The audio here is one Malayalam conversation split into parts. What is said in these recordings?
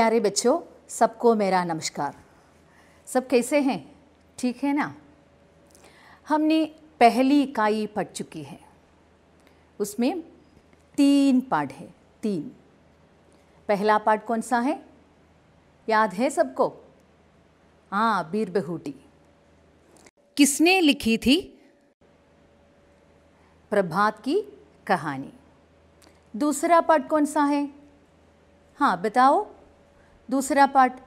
प्यारे बच्चों सबको मेरा नमस्कार सब कैसे हैं ठीक है ना हमने पहली इकाई पढ़ चुकी है उसमें तीन पाठ है तीन पहला पाठ कौन सा है याद है सबको हाँ बीर बहूटी किसने लिखी थी प्रभात की कहानी दूसरा पाठ कौन सा है हाँ बताओ दूसरा पाठ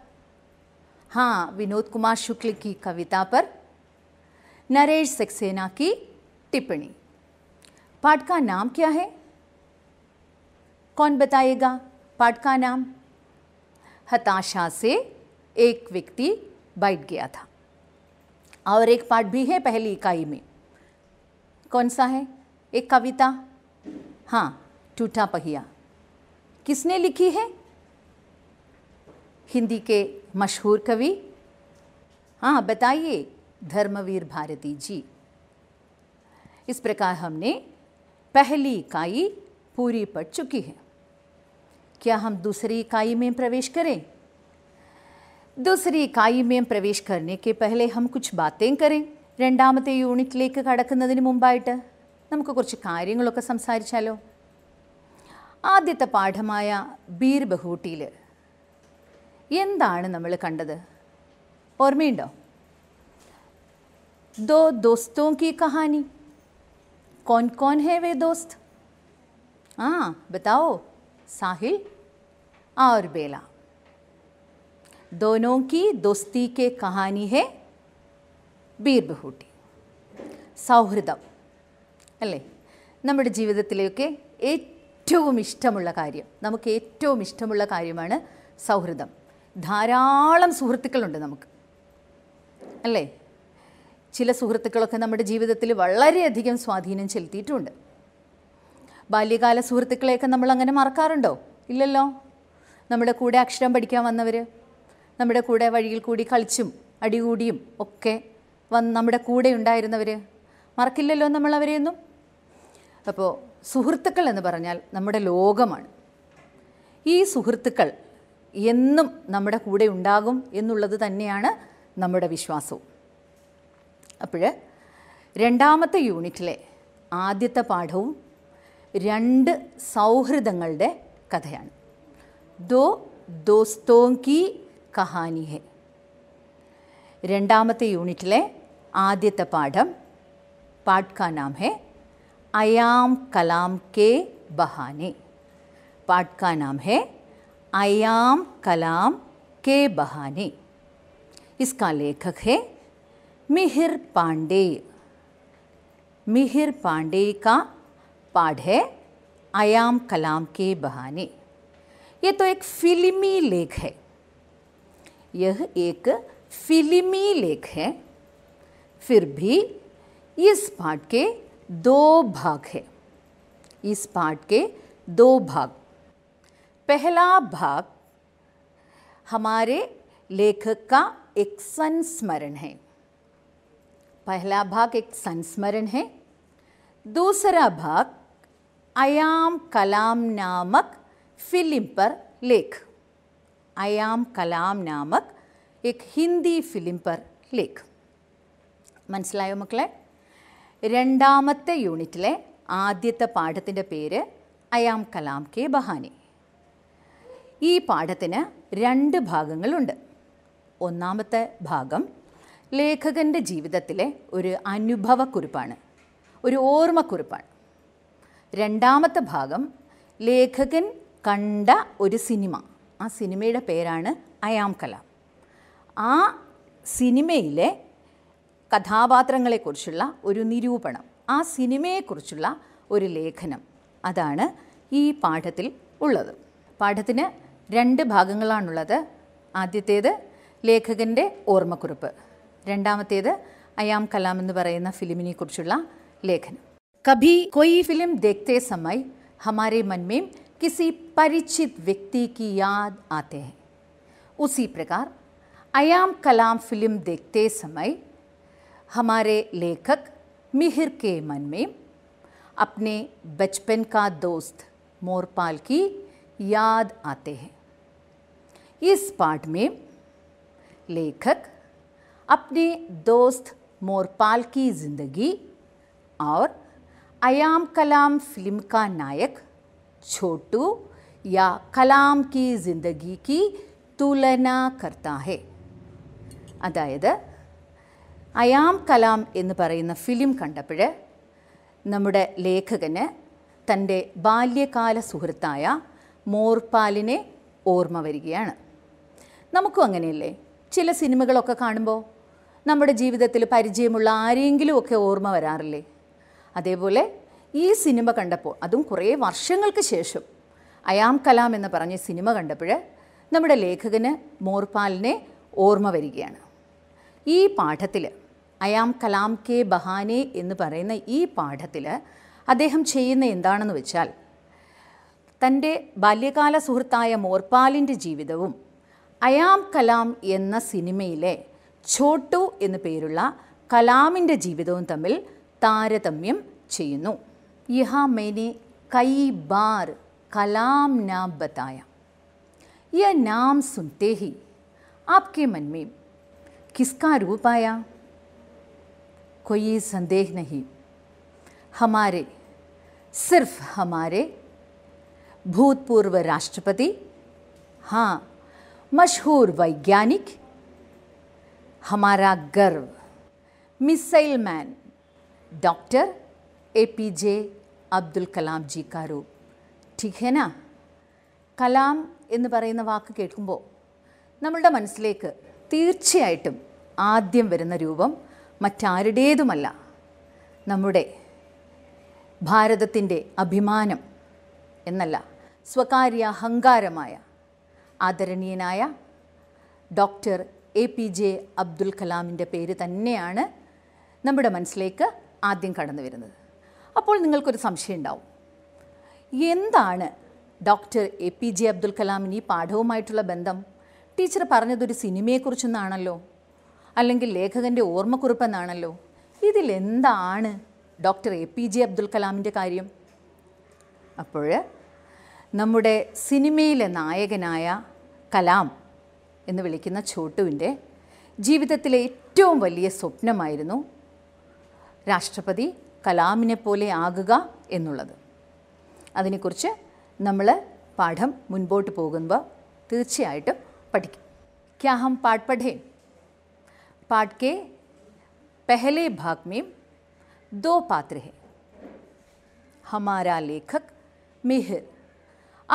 हाँ विनोद कुमार शुक्ल की कविता पर नरेश सक्सेना की टिप्पणी पाठ का नाम क्या है कौन बताएगा पाठ का नाम हताशा से एक व्यक्ति बैठ गया था और एक पाठ भी है पहली इकाई में कौन सा है एक कविता हाँ टूटा पहिया किसने लिखी है हिंदी के मशहूर कवि हाँ बताइए धर्मवीर भारती जी इस प्रकार हमने पहली इकाई पूरी पढ़ चुकी है क्या हम दूसरी इकाई में प्रवेश करें दूसरी ഇക്കായി മേം പ്രവേശ് കർണേക്ക് പെഹലെ ഹം കുച്ച് ബാത്തേം കരേ രണ്ടാമത്തെ യൂണിറ്റിലേക്ക് കടക്കുന്നതിന് മുമ്പായിട്ട് നമുക്ക് കുറച്ച് കാര്യങ്ങളൊക്കെ സംസാരിച്ചാലോ ആദ്യത്തെ പാഠമായ ബീർ ബഹൂട്ടിയിൽ എന്താണ് നമ്മൾ കണ്ടത് ഓർമ്മയുണ്ടോ ദോ ദോസ്തോ കി കഹാനി കോൻ കോൻ ഹേ വേ ദോസ്ത് ആ ബതാവോ സാഹിൽ ഒരു ബേല दोनों की दोस्ती के कहानी है ബീർബഹൂട്ടി സൗഹൃദം അല്ലേ നമ്മുടെ ജീവിതത്തിലെയൊക്കെ ഏറ്റവും ഇഷ്ടമുള്ള കാര്യം നമുക്ക് ഏറ്റവും ഇഷ്ടമുള്ള കാര്യമാണ് സൗഹൃദം ധാരാളം സുഹൃത്തുക്കളുണ്ട് നമുക്ക് അല്ലേ ചില സുഹൃത്തുക്കളൊക്കെ നമ്മുടെ ജീവിതത്തിൽ വളരെയധികം സ്വാധീനം ചെലുത്തിയിട്ടുണ്ട് ബാല്യകാല സുഹൃത്തുക്കളെയൊക്കെ നമ്മൾ അങ്ങനെ മറക്കാറുണ്ടോ ഇല്ലല്ലോ നമ്മുടെ കൂടെ അക്ഷരം പഠിക്കാൻ വന്നവർ നമ്മുടെ കൂടെ വഴിയിൽ കൂടി കളിച്ചും അടികൂടിയും ഒക്കെ വന്ന് നമ്മുടെ കൂടെ ഉണ്ടായിരുന്നവർ മറക്കില്ലല്ലോ നമ്മൾ അവരെയൊന്നും അപ്പോൾ സുഹൃത്തുക്കൾ എന്ന് പറഞ്ഞാൽ നമ്മുടെ ലോകമാണ് ഈ സുഹൃത്തുക്കൾ എന്നും നമ്മുടെ കൂടെ ഉണ്ടാകും എന്നുള്ളത് തന്നെയാണ് നമ്മുടെ വിശ്വാസവും അപ്പോൾ രണ്ടാമത്തെ യൂണിറ്റിലെ ആദ്യത്തെ പാഠവും രണ്ട് സൗഹൃദങ്ങളുടെ കഥയാണ് ദോ ദോസ്തോങ്കി കഹാനി ഹെ രണ്ടാമത്തെ യൂണിറ്റിലെ ആദ്യത്തെ പാഠം പാട്ട് നാം ഹെ അയാം കലാം കെ ബഹാനെ പാട്ട് നാം ഹെ आयाम कलाम के बहाने इसका लेखक है मिहिर पांडे मिहिर पांडे का पाठ है आयाम कलाम के बहाने ये तो एक फिल्मी लेख है यह एक फिल्मी लेख है फिर भी इस पाठ के दो भाग है इस पाठ के दो भाग पहला भाग हमारे लेखक का एक संस्मरण है पहला भाग एक संस्मरण है दूसरा भाग अयाम कलाम नामक फिल्म पर लेख अयाम कलाम नामक एक हिंदी फिल्म पर लेख മനസ്സിലായോ മക്കളെ രണ്ടാമത്തെ आद्य ആദ്യത്തെ പാഠത്തിൻ്റെ പേര് अयाम कलाम के बहानी ഈ പാഠത്തിന് രണ്ട് ഭാഗങ്ങളുണ്ട് ഒന്നാമത്തെ ഭാഗം ലേഖകൻ്റെ ജീവിതത്തിലെ ഒരു അനുഭവക്കുറിപ്പാണ് ഒരു ഓർമ്മക്കുറിപ്പാണ് രണ്ടാമത്തെ ഭാഗം ലേഖകൻ കണ്ട ഒരു സിനിമ ആ സിനിമയുടെ പേരാണ് അയാം കല ആ സിനിമയിലെ കഥാപാത്രങ്ങളെക്കുറിച്ചുള്ള ഒരു നിരൂപണം ആ സിനിമയെക്കുറിച്ചുള്ള ഒരു ലേഖനം അതാണ് ഈ പാഠത്തിൽ ഉള്ളത് പാഠത്തിന് രണ്ട് ഭാഗങ്ങളാണ് ഉള്ളത് ആദ്യത്തേത് ലേഖകന്റെ ഓർമ്മക്കുറിപ്പ് രണ്ടാമത്തേത് ഞാൻ കലാം എന്ന് പറയുന്ന സിനിമനെക്കുറിച്ചുള്ള ലേഖനം കഭീ કોઈ ഫിലിം ദേക്തേ സമയ ഹമാരേ മൻമേ કિસી പരിചിത് വ്യക്തി കീ യാദ് ആതേ ഹുസി പ്രകാർ ഐ ആം കലാം ഫിലിം ദേക്തേ സമയ ഹമാരേ ലേഖക് മിഹിർ കേ മൻമേ അപ്നേ ബചപൻ കാ ദോസ്റ്റ് മോർപാൽ കീ യാദ് ആതേ इस पाठ में लेखक अपने दोस्त मोरपाल की ज़िंदगी और अयाम कलाम फिल्म का नायक छोटू या कलाम की ज़िंदगी की തുലന കർത്താഹെ അതായത് അയാം കലാം എന്ന് പറയുന്ന ഫിലിം കണ്ടപ്പോൾ നമ്മുടെ ലേഖകന് തൻ്റെ ബാല്യകാല സുഹൃത്തായ മോർപാലിനെ ഓർമ്മ വരികയാണ് നമുക്കും അങ്ങനെയല്ലേ ചില സിനിമകളൊക്കെ കാണുമ്പോൾ നമ്മുടെ ജീവിതത്തിൽ പരിചയമുള്ള ആരെങ്കിലും ഒക്കെ ഓർമ്മ വരാറില്ലേ അതേപോലെ ഈ സിനിമ കണ്ടപ്പോൾ അതും കുറേ വർഷങ്ങൾക്ക് ശേഷം അയാം കലാം എന്ന് പറഞ്ഞ സിനിമ കണ്ടപ്പോൾ നമ്മുടെ ലേഖകന് മോർപാലിനെ ഓർമ്മ വരികയാണ് ഈ പാഠത്തിൽ അയാം കലാം കെ ബഹാനെ എന്ന് പറയുന്ന ഈ പാഠത്തിൽ അദ്ദേഹം ചെയ്യുന്ന എന്താണെന്ന് വെച്ചാൽ തൻ്റെ ബാല്യകാല സുഹൃത്തായ മോർപാലിൻ്റെ ജീവിതവും അയാം കലാം എന്ന സിനിമയിലെ ഛോട്ടു എന്നു പേരുള്ള കലാമിൻ്റെ ജീവിതവും തമ്മിൽ താരതമ്യം ചെയ്യുന്നു യഹ മേനെ കൈ ബാർ കലാം നാം ബതായ യ നാം സുനത്തെ ഹി ആപ്കെ മൻമേ കിസ്കാ രൂപായ കൊയ്യ സന്ദേഹ് നഹി ഹമാരെ സിർഫ് ഹമാരെ ഭൂത്പൂർവ രാഷ്ട്രപതി ഹാ मशहूर वैज्ञानिक हमारा गर्व missile man doctor A P J Abdul Kalam ji ठीक है ना കലാം എന്ന് പറയുന്ന വാക്ക് കേൾക്കുമ്പോൾ നമ്മളുടെ മനസ്സിലേക്ക് തീർച്ചയായിട്ടും ആദ്യം വരുന്ന രൂപം മറ്റാരുടേതുമല്ല നമ്മുടെ ഭാരതത്തിൻ്റെ അഭിമാനം എന്നല്ല സ്വകാര്യ അഹങ്കാരമായ ആദരണീയനായ doctor A P J Abdul കലാമിൻ്റെ പേര് തന്നെയാണ് നമ്മുടെ മനസ്സിലേക്ക് ആദ്യം കടന്നു വരുന്നത് അപ്പോൾ നിങ്ങൾക്കൊരു സംശയം ഉണ്ടാവും എന്താണ് doctor A P J Abdul കലാമിന് ഈ പാഠവുമായിട്ടുള്ള ബന്ധം ടീച്ചർ പറഞ്ഞതൊരു സിനിമയെക്കുറിച്ചെന്നാണല്ലോ അല്ലെങ്കിൽ ലേഖകൻ്റെ ഓർമ്മക്കുറിപ്പെന്നാണല്ലോ ഇതിലെന്താണ് doctor A P J Abdul കലാമിൻ്റെ കാര്യം അപ്പോൾ നമ്മുടെ സിനിമയിലെ നായകനായ കലാം എന്ന് വിളിക്കുന്ന ഛോട്ടുവിൻ്റെ ജീവിതത്തിലെ ഏറ്റവും വലിയ സ്വപ്നമായിരുന്നു രാഷ്ട്രപതി കലാമിനെ പോലെ ആകുക എന്നുള്ളത് അതിനെക്കുറിച്ച് നമ്മൾ പാഠം മുൻപോട്ട് പോകുമ്പോൾ തീർച്ചയായിട്ടും പഠിക്കും ക്യാ ഹം പഠേ പാട്ട് കെ പെഹലേ ഭാഗ് ദോ പാത്ര ഹെ ഹമാരാ ലേഖക് മിഹിർ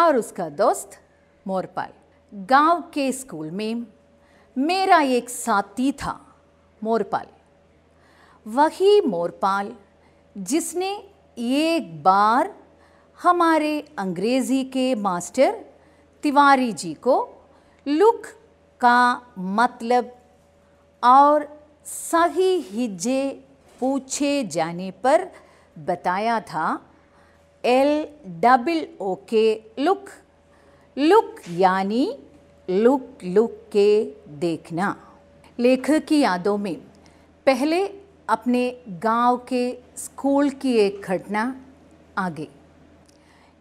और उसका दोस्त മോർപാൽ गांव के स्कूल में मेरा एक साथी था मोरपाल वही मोरपाल जिसने एक बार हमारे अंग्रेज़ी के मास्टर तिवारी जी को लुक का मतलब और सही हिज्जे पूछे जाने पर बताया था L double O K look look यानी लुक लुक के देखना लेखक की यादों में पहले अपने गांव के स्कूल की एक घटना आगे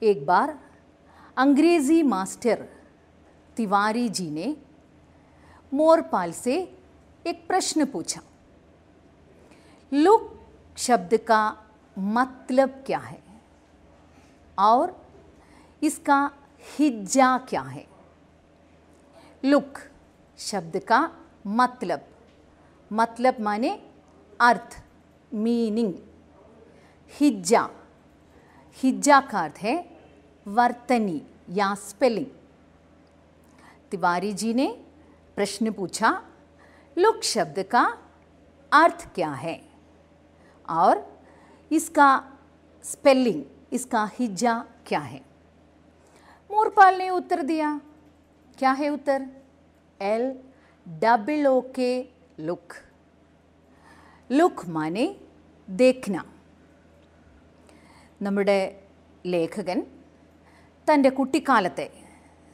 एक बार अंग्रेज़ी मास्टर तिवारी जी ने मोरपाल से एक प्रश्न पूछा लुक शब्द का मतलब क्या है और इसका हिज्जा क्या है लुक शब्द का मतलब मतलब माने अर्थ मीनिंग हिज्जा हिज्जा का अर्थ है वर्तनी या स्पेलिंग तिवारी जी ने प्रश्न पूछा लुक शब्द का अर्थ क्या है और इसका स्पेलिंग इसका हिज्जा क्या है मोरपाल ने उत्तर दिया क्या है उत्तर L double O K look look മാനെ ദേഖ്ന നമ്മുടെ ലേഖകൻ തൻ്റെ കുട്ടിക്കാലത്തെ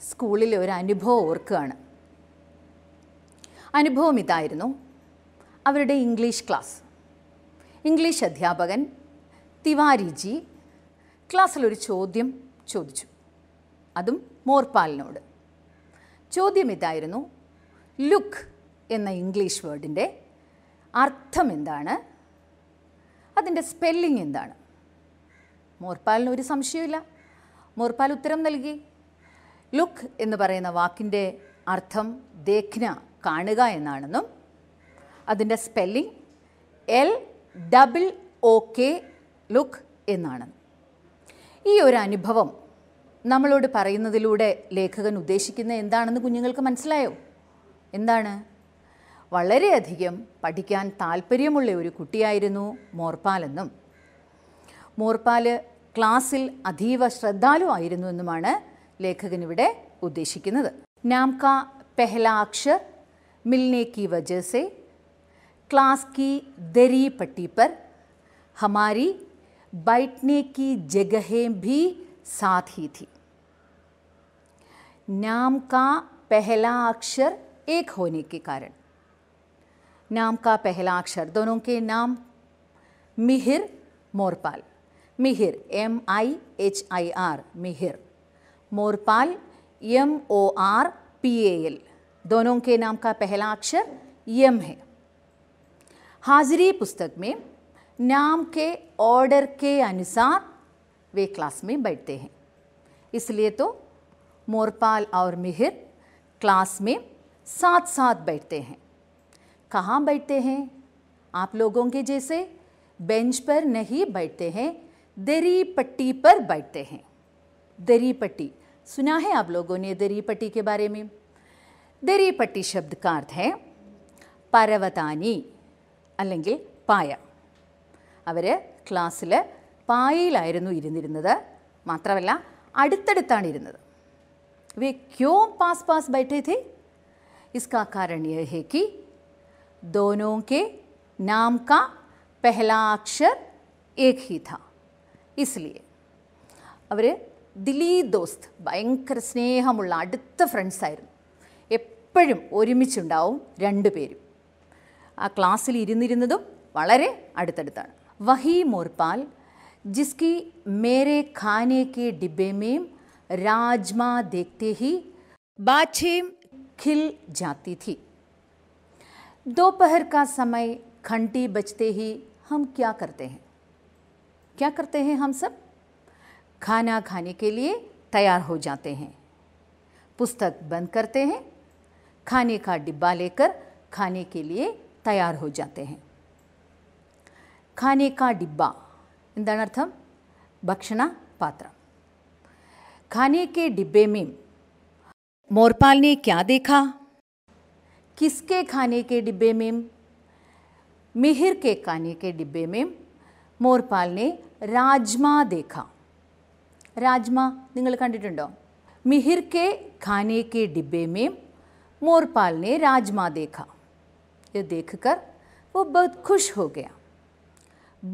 സ്കൂളിലെ ഒരു അനുഭവം ഓർക്കുകയാണ് അനുഭവം ഇതായിരുന്നു അവരുടെ ഇംഗ്ലീഷ് ക്ലാസ് ഇംഗ്ലീഷ് അധ്യാപകൻ തിവാരിജി ക്ലാസ്സിലൊരു ചോദ്യം ചോദിച്ചു അതും മോർപ്പാലിനോട് ചോദ്യം ഇതായിരുന്നു ലുക്ക് എന്ന ഇംഗ്ലീഷ് വേർഡിൻ്റെ അർത്ഥം എന്താണ് അതിൻ്റെ സ്പെല്ലിംഗ് എന്താണ് മോർപാലിന് ഒരു സംശയമില്ല മോർപാൽ ഉത്തരം നൽകി ലുക്ക് എന്ന് പറയുന്ന വാക്കിൻ്റെ അർത്ഥം ദേഖ്ന കാണുക എന്നാണെന്നും അതിൻ്റെ spelling L double O K look എന്നാണ് ഈ ഒരു അനുഭവം നമ്മളോട് പറയുന്നതിലൂടെ ലേഖകൻ ഉദ്ദേശിക്കുന്നത് എന്താണെന്ന് കുഞ്ഞുങ്ങൾക്ക് മനസ്സിലായോ എന്താണ് വളരെയധികം പഠിക്കാൻ താല്പര്യമുള്ള ഒരു കുട്ടിയായിരുന്നു മോർപ്പാലെന്നും മോർപ്പാല് ക്ലാസ്സിൽ അതീവ ശ്രദ്ധാലുവായിരുന്നു എന്നുമാണ് ലേഖകനിവിടെ ഉദ്ദേശിക്കുന്നത് നാംക പെഹല അക്ഷർ കി വജസെ ക്ലാസ് കി ദരി പട്ടി ഹമാരി बैठने की जगहें भी साथ ही थी नाम का पहला अक्षर एक होने के कारण नाम का पहला अक्षर दोनों के नाम Mihir Morpal Mihir M I H I R Mihir Morpal M O R P A L दोनों के नाम का पहला अक्षर यम है हाजिरी पुस्तक में नाम के ऑर्डर के अनुसार वे क्लास में बैठते हैं इसलिए तो मोरपाल और मिहिर क्लास में साथ साथ बैठते हैं कहाँ बैठते हैं आप लोगों के जैसे बेंच पर नहीं बैठते हैं दरी पट्टी पर बैठते हैं दरी पट्टी सुना है आप लोगों ने दरी पट्टी के बारे में दरी पट्टी शब्द का अर्थ है പരവതാനി അല്ലെങ്കിൽ പായ അവർ ക്ലാസ്സിൽ പായയിലായിരുന്നു ഇരുന്നിരുന്നത് वे क्यों पास पास बैठे थे इसका कारण यह है कि दोनों के नाम का पहला अक्षर एक ही था इसलिए അവർ ദിലീ ദോസ്ത് ഭയങ്കര സ്നേഹമുള്ള അടുത്ത ഫ്രണ്ട്സായിരുന്നു എപ്പോഴും ഒരുമിച്ചുണ്ടാവും രണ്ടുപേരും ആ ക്ലാസ്സിൽ ഇരുന്നിരുന്നതും വളരെ അടുത്തടുത്താണ് വഹി മോർപാൽ ജിസ്കി മേരെ ഖാനെ കെ ഡിബെ മേം राजमा देखते ही बाछेम खिल जाती थी दोपहर का समय घंटी बजते ही हम क्या करते हैं क्या करते हैं हम सब खाना खाने के लिए तैयार हो जाते हैं पुस्तक बंद करते हैं खाने का डिब्बा लेकर खाने के लिए तैयार हो जाते हैं खाने का डिब्बा ಎಂದರ್ಥಂ भक्षणा पात्रा खाने के डिब्बे में मोरपाल ने क्या देखा किसके खाने के डिब्बे में मिहिर के खाने के डिब्बे में मोरपाल ने राजमा देखा राजमा നിങ്ങൾ കണ്ടിട്ടുണ്ടോ മിഹിർ കെ ഖാനെ കെ ഡിബ്ബെ में मोरपाल ने राजमा देखा ये देखकर वो बहुत खुश हो गया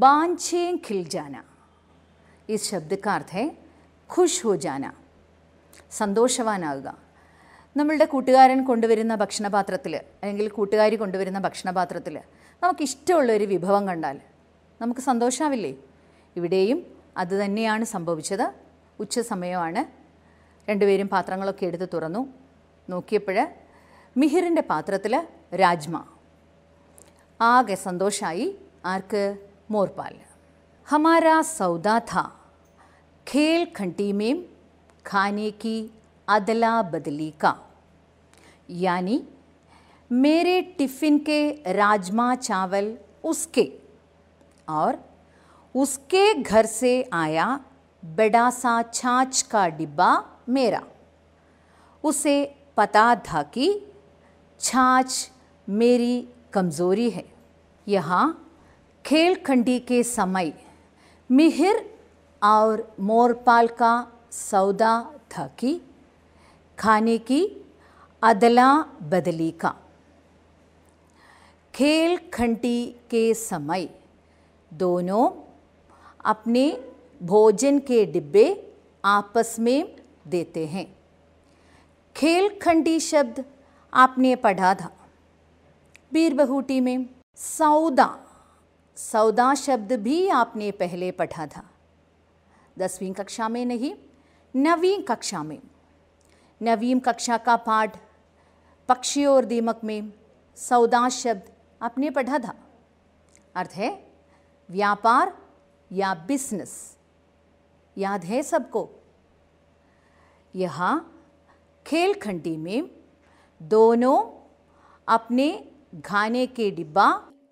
बांछें खिल जाना इस शब्द का अर्थ है ഖുഷ് ഹോ ജാന സന്തോഷവാനാകുക നമ്മളുടെ കൂട്ടുകാരൻ കൊണ്ടുവരുന്ന ഭക്ഷണപാത്രത്തിൽ അല്ലെങ്കിൽ കൂട്ടുകാരി കൊണ്ടുവരുന്ന ഭക്ഷണപാത്രത്തിൽ നമുക്കിഷ്ടമുള്ള ഒരു വിഭവം കണ്ടാൽ നമുക്ക് സന്തോഷമാവില്ലേ ഇവിടെയും അതുതന്നെയാണ് സംഭവിച്ചത് ഉച്ച സമയമാണ് രണ്ടുപേരും പാത്രങ്ങളൊക്കെ എടുത്ത് തുറന്നു നോക്കിയപ്പോൾ മിഹിറിൻ്റെ പാത്രത്തിൽ രാജ്മ ആകെ സന്തോഷമായി ആർക്ക് മോർപാൽ ഹമാര സൗദാഥ खेल खंटी में खाने की अदला बदली का यानी मेरे टिफ़िन के राजमा चावल उसके और उसके घर से आया बड़ा सा छाछ का डिब्बा मेरा उसे पता था कि छाछ मेरी कमज़ोरी है यहाँ खेलखंडी के समय मिहिर और मोरपाल का सौदा था कि खाने की अदला बदली का खेल खंटी के समय दोनों अपने भोजन के डिब्बे आपस में देते हैं खेल खंडी शब्द आपने पढ़ा था बहूटी में सौदा सौदा शब्द भी आपने पहले पढ़ा था दसवीं कक्षा में नहीं नवीं कक्षा में नवीं कक्षा का पाठ पक्षी और दीमक में सौदा शब्द आपने पढ़ा था अर्थ है व्यापार या बिजनेस याद है सबको यहाँ खेलखंडी में दोनों अपने खाने के डिब्बा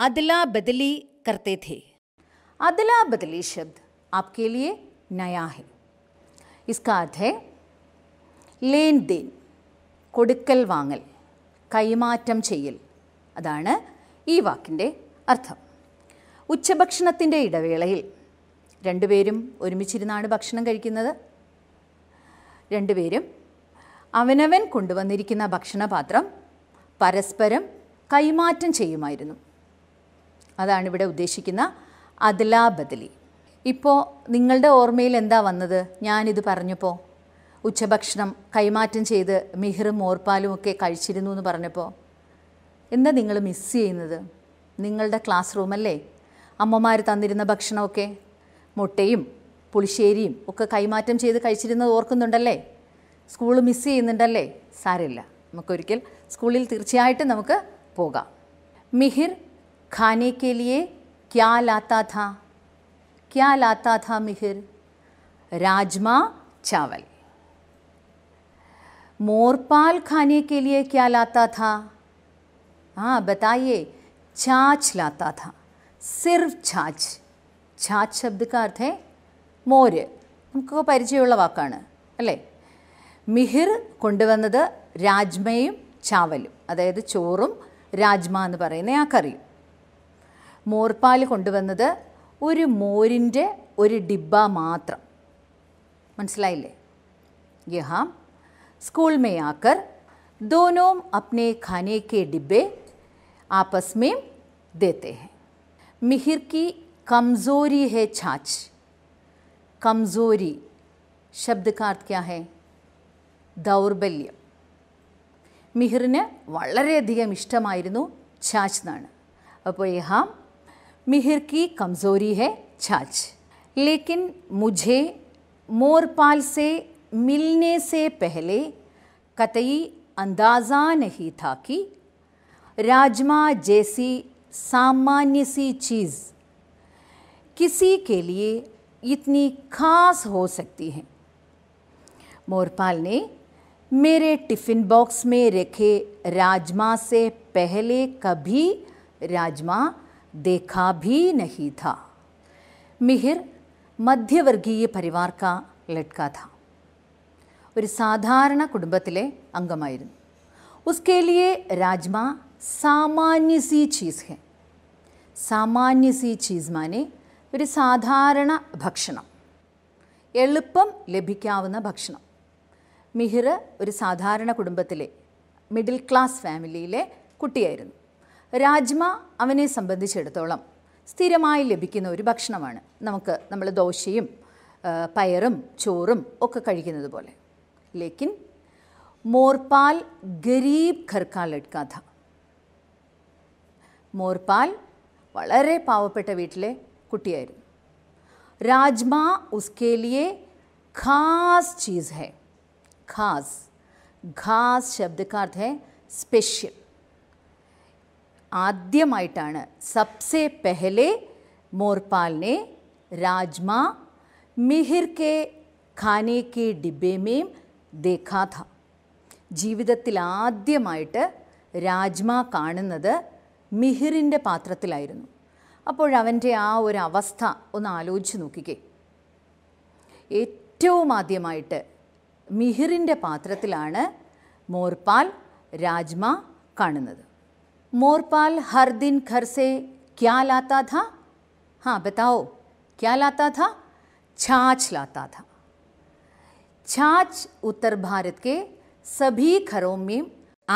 अदला बदली करते थे अदला बदली शब्द आपके लिए नया है इसका अर्थ है लेन देन കൊടുക്കൽ വാങ്ങൽ കൈമാറ്റം ചെയ്യൽ അതാണ് ഈ വാക്കിൻ്റെ അർത്ഥം ഉച്ചഭക്ഷണത്തിൻ്റെ ഇടവേളയിൽ രണ്ടുപേരും ഒരുമിച്ചിരുന്നാണ് ഭക്ഷണം കഴിക്കുന്നത് രണ്ടുപേരും അവനവൻ കൊണ്ടുവന്നിരിക്കുന്ന ഭക്ഷണപാത്രം പരസ്പരം കൈമാറ്റം ചെയ്യുമായിരുന്നു അതാണിവിടെ ഉദ്ദേശിക്കുന്ന അദലാബദലി ഇപ്പോൾ നിങ്ങളുടെ ഓർമ്മയിൽ എന്താ വന്നത് ഞാനിത് പറഞ്ഞപ്പോൾ ഉച്ചഭക്ഷണം കൈമാറ്റം ചെയ്ത് മിഹിറും മോർപ്പാലും ഒക്കെ കഴിച്ചിരുന്നു എന്ന് പറഞ്ഞപ്പോൾ എന്താ നിങ്ങൾ മിസ് ചെയ്യുന്നത് നിങ്ങളുടെ ക്ലാസ് റൂമല്ലേ അമ്മമാർ തന്നിരുന്ന ഭക്ഷണമൊക്കെ മുട്ടയും പുളിശ്ശേരിയും ഒക്കെ കൈമാറ്റം ചെയ്ത് കഴിച്ചിരുന്നത് ഓർക്കുന്നുണ്ടല്ലേ സ്കൂൾ മിസ് ചെയ്യുന്നുണ്ടല്ലേ സാരമില്ല നമുക്കൊരിക്കൽ സ്കൂളിൽ തീർച്ചയായിട്ടും നമുക്ക് പോകാം മിഹിർ ഖാനേക്കേലിയെ കെ ക്യാ ലാത്താ क्या लाता था मिहिर राजमा चावल मोरपाल खाने के लिए क्या लाता था हाँ बताइए छाछ लाता था सिर्फ छाछ छाछ शब्द का अर्थ है മോര് നമുക്ക് പരിചയമുള്ള വാക്കാണ് അല്ലേ മിഹിർ കൊണ്ടുവന്നത് രാജ്മയും ചാവലും അതായത് ചോറും രാജ്മ എന്ന് പറയുന്ന ആ കറിയും മോർപ്പാൽ കൊണ്ടുവന്നത് ഒരു മോരിൻ്റെ ഒരു ഡിബ മാത്രം മനസ്സിലായില്ലേ യഹാം സ്കൂൾ മേ ആക്കർ ദോനോം അപ്നെ खाने के डिब्बे आपस में देते हैं मिहिर കംസോരി कमज़ोरी है छाछ ദൗർബല്യം മിഹിറിന് വളരെയധികം ഇഷ്ടമായിരുന്നു ഛാച്ച് എന്നാണ് അപ്പോൾ യഹാം मिहिर की कमज़ोरी है छाछ लेकिन मुझे मोरपाल से मिलने से पहले कतई अंदाज़ा नहीं था कि राजमा जैसी सामान्य सी चीज़ किसी के लिए इतनी खास हो सकती है मोरपाल ने मेरे टिफ़िन बॉक्स में रखे राजमा से पहले कभी राजमा देखा भी नहीं था മിഹിർ മധ്യവർഗീയ പരിവാർക്ക ലഡ്കാഥ ഒരു സാധാരണ കുടുംബത്തിലെ അംഗമായിരുന്നു ഉസ്കെ ലിയെ രാജ്മ സാമാന്യ സി ചീസ് ഹെ സാമാന്യ സി ചീസ് മാനെ ഒരു സാധാരണ ഭക്ഷണം എളുപ്പം ലഭിക്കാവുന്ന ഭക്ഷണം മിഹിർ ഒരു സാധാരണ കുടുംബത്തിലെ മിഡിൽ ക്ലാസ് ഫാമിലിയിലെ കുട്ടിയായിരുന്നു രാജ്മ അവനെ സംബന്ധിച്ചിടത്തോളം സ്ഥിരമായി ലഭിക്കുന്ന ഒരു ഭക്ഷണമാണ് നമുക്ക് നമ്മൾ ദോശയും പയറും ചോറും ഒക്കെ കഴിക്കുന്നത് പോലെ ലേക്കിൻ മോർപാൽ ഗരീബ് ഖർക്കാൽ കഥ മോർപാൽ വളരെ പാവപ്പെട്ട വീട്ടിലെ കുട്ടിയായിരുന്നു രാജ്മ ഉസ്കേലിയെ ഖാസ് ചീസ് ഹെ ഖാസ് ഖാസ് ശബ്ദ ഹെ സ്പെഷ്യൽ ആദ്യമായിട്ടാണ് സബ്സെ പെഹലെ മോർപാലിനെ രാജ്മ മിഹിർ കെ ഖാനെ കെ ഡിബേമേം ദേഖാഥ ജീവിതത്തിൽ ആദ്യമായിട്ട് രാജ്മ കാണുന്നത് മിഹിറിൻ്റെ പാത്രത്തിലായിരുന്നു അപ്പോഴവൻ്റെ ആ ഒരു അവസ്ഥ ഒന്ന് ആലോചിച്ച് നോക്കിക്കേ ഏറ്റവും ആദ്യമായിട്ട് മിഹിറിൻ്റെ പാത്രത്തിലാണ് മോർപാൽ രാജ്മ കാണുന്നത് मोरपाल हर दिन घर से क्या लाता था हाँ बताओ क्या लाता था छाछ लाता था छाछ उत्तर भारत के സഭീ ഖറോമ്യം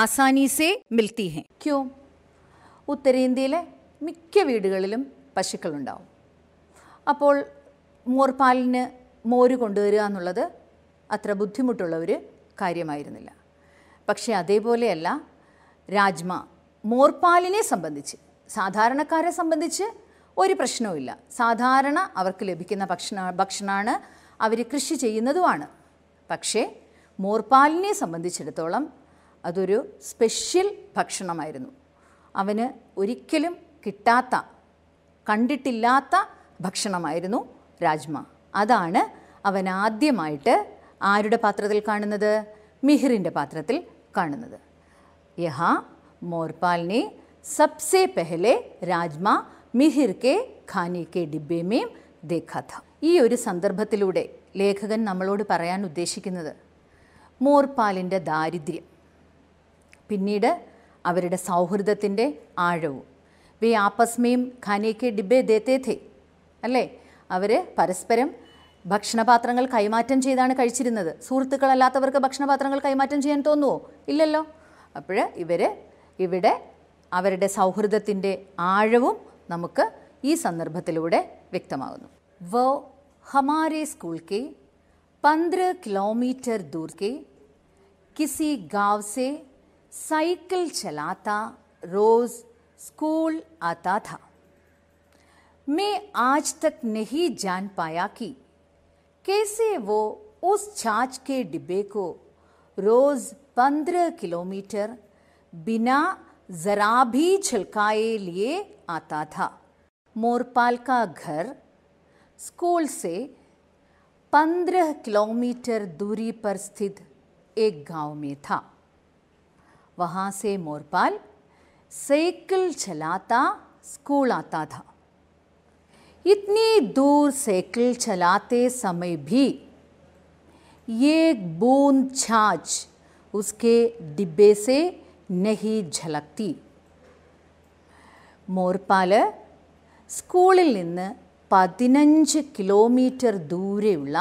ആസാനീസെ മിൽത്തി ഹെ ക്യോ ഉത്തരേന്ത്യയിലെ മിക്ക വീടുകളിലും പശുക്കളുണ്ടാവും അപ്പോൾ മോർപാലിന് മോര് കൊണ്ടുവരിക എന്നുള്ളത് അത്ര ബുദ്ധിമുട്ടുള്ള ഒരു കാര്യമായിരുന്നില്ല പക്ഷേ അതേപോലെയല്ല രാജ്മ മോർപ്പാലിനെ സംബന്ധിച്ച് സാധാരണക്കാരെ സംബന്ധിച്ച് ഒരു പ്രശ്നവുമില്ല സാധാരണ അവർക്ക് ലഭിക്കുന്ന ഭക്ഷണ ഭക്ഷണമാണ് അവർ കൃഷി ചെയ്യുന്നതുമാണ് പക്ഷേ മോർപ്പാലിനെ സംബന്ധിച്ചിടത്തോളം അതൊരു സ്പെഷ്യൽ ഭക്ഷണമായിരുന്നു അവന് ഒരിക്കലും കിട്ടാത്ത കണ്ടിട്ടില്ലാത്ത ഭക്ഷണമായിരുന്നു രാജ്മ അതാണ് അവൻ ആദ്യമായിട്ട് ആരുടെ പാത്രത്തിൽ കാണുന്നത് മിഹിറിൻ്റെ പാത്രത്തിൽ കാണുന്നത് യഹ मोरपाल ने सबसे पहले राजमा മിഹിർ കെ ഖാനി കെ ഡിബേമേം ദേഖാഥ ഈ ഒരു സന്ദർഭത്തിലൂടെ ലേഖകൻ നമ്മളോട് പറയാൻ ഉദ്ദേശിക്കുന്നത് മോർപാലിൻ്റെ ദാരിദ്ര്യം പിന്നീട് അവരുടെ സൗഹൃദത്തിൻ്റെ ആഴവും വി ആപ്പസ്മയും ഖാനി കെ ഡിബെ ദേത്തേ ഥേ അല്ലേ അവർ പരസ്പരം ഭക്ഷണപാത്രങ്ങൾ കൈമാറ്റം ചെയ്താണ് കഴിച്ചിരുന്നത് സുഹൃത്തുക്കളല്ലാത്തവർക്ക് ഭക്ഷണപാത്രങ്ങൾ കൈമാറ്റം ചെയ്യാൻ തോന്നുമോ ഇല്ലല്ലോ അപ്പോൾ ഇവർ ഇവിടെ അവരുടെ സൗഹൃദത്തിൻ്റെ ആഴവും നമുക്ക് ഈ സന്ദർഭത്തിലൂടെ വ്യക്തമാകുന്നു വോ ഹമാരെ സ്കൂൾ കെ പന്ത്ര കിലോമീറ്റർ ദൂർ കെ കിസി ഗാവ് സെ സൈക്കിൾ ചലാത്ത रोज स्कूल आता था मैं आज तक नहीं जान पाया कि कैसे वो उस छाछ के डिब्बे को रोज पंद्रह किलोमीटर बिना ज़रा भी छिलकाए लिए आता था मोरपाल का घर स्कूल से पंद्रह किलोमीटर दूरी पर स्थित एक गांव में था वहां से मोरपाल साइकिल चलाता स्कूल आता था इतनी दूर साइकिल चलाते समय भी एक बूंद छाछ उसके डिब्बे से നഹി ഝലക്തി മോർപ്പാല് സ്കൂളിൽ നിന്ന് പതിനഞ്ച് കിലോമീറ്റർ ദൂരെയുള്ള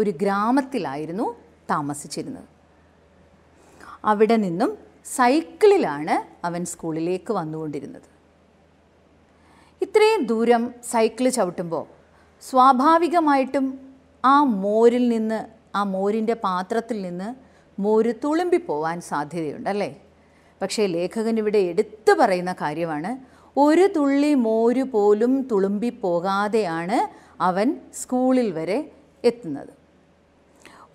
ഒരു ഗ്രാമത്തിലായിരുന്നു താമസിച്ചിരുന്നത് അവിടെ നിന്നും സൈക്കിളിലാണ് അവൻ സ്കൂളിലേക്ക് വന്നുകൊണ്ടിരുന്നത് ഇത്രയും ദൂരം സൈക്കിൾ ചവിട്ടുമ്പോൾ സ്വാഭാവികമായിട്ടും ആ മോരിൽ നിന്ന് ആ മോരിൻ്റെ പാത്രത്തിൽ നിന്ന് മോര് പോവാൻ സാധ്യതയുണ്ടല്ലേ പക്ഷേ ലേഖകൻ ഇവിടെ എടുത്തു പറയുന്ന കാര്യമാണ് ഒരു തുള്ളി മോര് പോലും തുളുമ്പിപ്പോകാതെയാണ് അവൻ സ്കൂളിൽ വരെ എത്തുന്നത്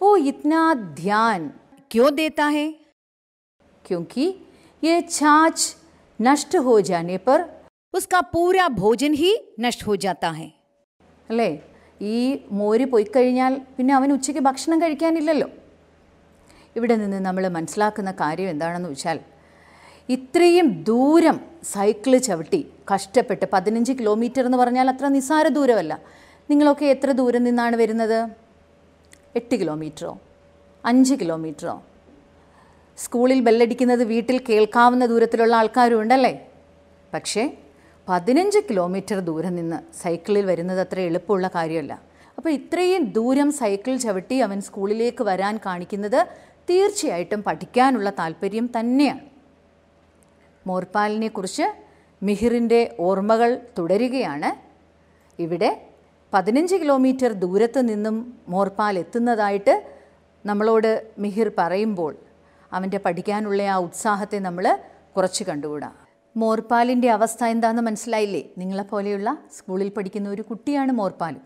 ഓ ഇത്നാ ധ്യാൻ ക്യോ ദേത്താ ഹേ क्योंकि ये छाछ नष्ट हो जाने पर उसका पूरा भोजन ही നഷ്ട ഹോ ജാത്താ ഹെ അല്ലേ ഈ മോര് പോയി കഴിഞ്ഞാൽ പിന്നെ അവൻ ഉച്ചയ്ക്ക് ഭക്ഷണം കഴിക്കാനില്ലല്ലോ ഇവിടെ നിന്ന് നമ്മൾ മനസ്സിലാക്കുന്ന കാര്യം എന്താണെന്ന് വെച്ചാൽ ഇത്രയും ദൂരം സൈക്കിൾ ചവിട്ടി കഷ്ടപ്പെട്ട് പതിനഞ്ച് കിലോമീറ്റർ എന്ന് പറഞ്ഞാൽ അത്ര നിസ്സാര ദൂരമല്ല നിങ്ങളൊക്കെ എത്ര ദൂരം നിന്നാണ് വരുന്നത് എട്ട് കിലോമീറ്ററോ അഞ്ച് കിലോമീറ്ററോ സ്കൂളിൽ ബെല്ലടിക്കുന്നത് വീട്ടിൽ കേൾക്കാവുന്ന ദൂരത്തിലുള്ള ആൾക്കാരും ഉണ്ടല്ലേ പക്ഷേ പതിനഞ്ച് കിലോമീറ്റർ ദൂരം നിന്ന് സൈക്കിളിൽ വരുന്നത് അത്ര എളുപ്പമുള്ള കാര്യമല്ല അപ്പോൾ ഇത്രയും ദൂരം സൈക്കിൾ ചവിട്ടി അവൻ സ്കൂളിലേക്ക് വരാൻ കാണിക്കുന്നത് തീർച്ചയായിട്ടും പഠിക്കാനുള്ള താല്പര്യം തന്നെയാണ് കുറിച്ച് മിഹിറിൻ്റെ ഓർമ്മകൾ തുടരുകയാണ് ഇവിടെ പതിനഞ്ച് കിലോമീറ്റർ ദൂരത്ത് നിന്നും മോർപ്പാൽ എത്തുന്നതായിട്ട് നമ്മളോട് മിഹിർ പറയുമ്പോൾ അവൻ്റെ പഠിക്കാനുള്ള ആ ഉത്സാഹത്തെ നമ്മൾ കുറച്ച് കണ്ടുകൂടാം മോർപ്പാലിൻ്റെ അവസ്ഥ എന്താണെന്ന് മനസ്സിലായില്ലേ നിങ്ങളെപ്പോലെയുള്ള സ്കൂളിൽ പഠിക്കുന്ന ഒരു കുട്ടിയാണ് മോർപ്പാലും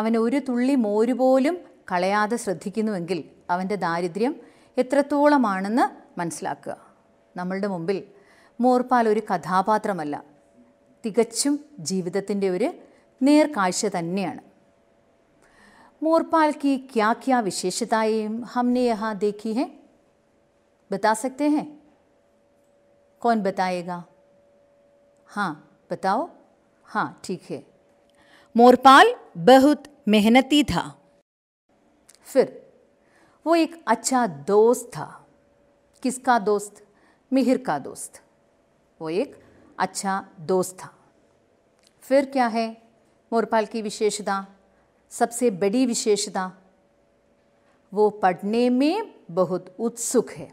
അവൻ ഒരു തുള്ളി മോര് പോലും കളയാതെ ശ്രദ്ധിക്കുന്നുവെങ്കിൽ അവൻ്റെ ദാരിദ്ര്യം എത്രത്തോളമാണെന്ന് മനസ്സിലാക്കുക നമ്മളുടെ മുമ്പിൽ മോർപാൽ ഒരു കഥാപാത്രമല്ല തികച്ചും ജീവിതത്തിൻ്റെ ഒരു मोरपाल की क्या क्या विशेषताएं हमने यहाँ देखी हैं बता सकते हैं कौन बताएगा हाँ बताओ हाँ ठीक है मोरपाल बहुत मेहनती था फिर वो एक अच्छा दोस्त था किसका दोस्त मिहिर का दोस्त वो एक अच्छा दोस्त था फिर क्या है मोरपाल की विशेषता सबसे बड़ी विशेषता वो पढ़ने में बहुत उत्सुक है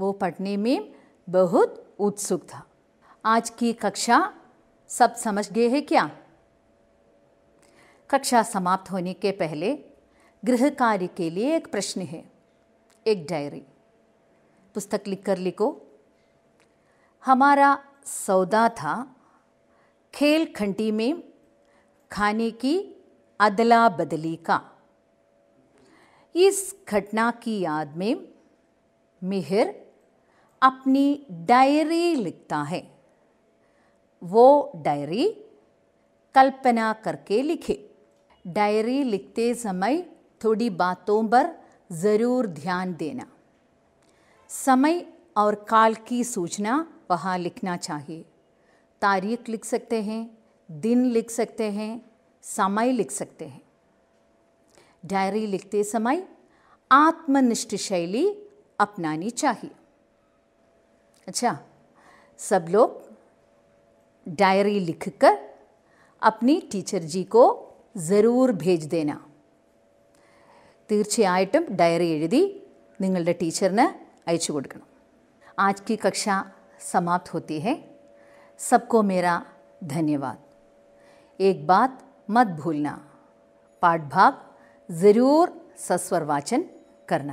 वो पढ़ने में बहुत उत्सुक था आज की कक्षा सब समझ गए हैं क्या कक्षा समाप्त होने के पहले गृह कार्य के लिए एक प्रश्न है एक डायरी पुस्तक लिखकर लिखो हमारा सौदा था खेल खंटी में खाने की अदला बदली का इस घटना की याद में मिहिर अपनी डायरी लिखता है वो डायरी कल्पना करके लिखे डायरी लिखते समय थोड़ी बातों पर ज़रूर ध्यान देना समय और काल की सूचना वहाँ लिखना चाहिए तारीख लिख सकते हैं दिन लिख सकते हैं समय लिख सकते हैं डायरी लिखते समय आत्मनिष्ठ शैली अपनानी चाहिए अच्छा सब लोग डायरी लिखकर अपनी टीचर जी को ज़रूर भेज देना തീർച്ചയായിട്ടും ഡയറി എഴുതി നിങ്ങളുടെ ടീച്ചറിന് അയച്ചു കൊടുക്കണം ആജ് കി കക്ഷ समाप्त होती है सबको मेरा धन्यवाद एक बात मत भूलना पाठ भाग ज़रूर സസ്വർ വാചൻ കർണ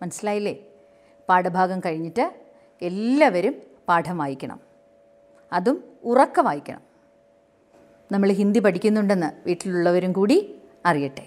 മനസ്സിലായില്ലേ പാഠഭാഗം കഴിഞ്ഞിട്ട് എല്ലാവരും പാഠം വായിക്കണം അതും ഉറക്ക വായിക്കണം നമ്മൾ ഹിന്ദി പഠിക്കുന്നുണ്ടെന്ന് വീട്ടിലുള്ളവരും കൂടി അറിയട്ടെ